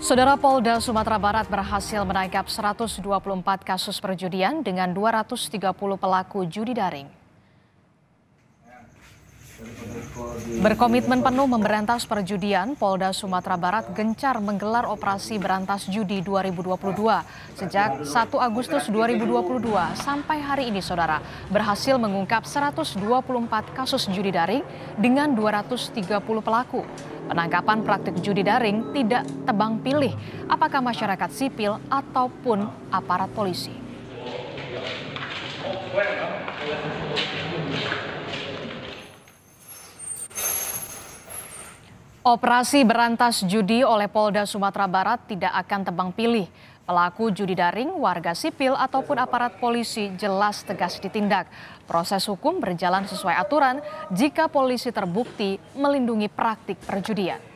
Saudara Polda Sumatera Barat berhasil menangkap 124 kasus perjudian dengan 230 pelaku judi daring. Berkomitmen penuh memberantas perjudian, Polda Sumatera Barat gencar menggelar operasi berantas judi 2022. Sejak 1 Agustus 2022 sampai hari ini, Saudara, berhasil mengungkap 124 kasus judi daring dengan 230 pelaku. Penangkapan praktik judi daring tidak tebang pilih apakah masyarakat sipil ataupun aparat polisi. Operasi berantas judi oleh Polda Sumatera Barat tidak akan tebang pilih. Pelaku judi daring, warga sipil ataupun aparat polisi jelas tegas ditindak. Proses hukum berjalan sesuai aturan jika polisi terbukti melindungi praktik perjudian.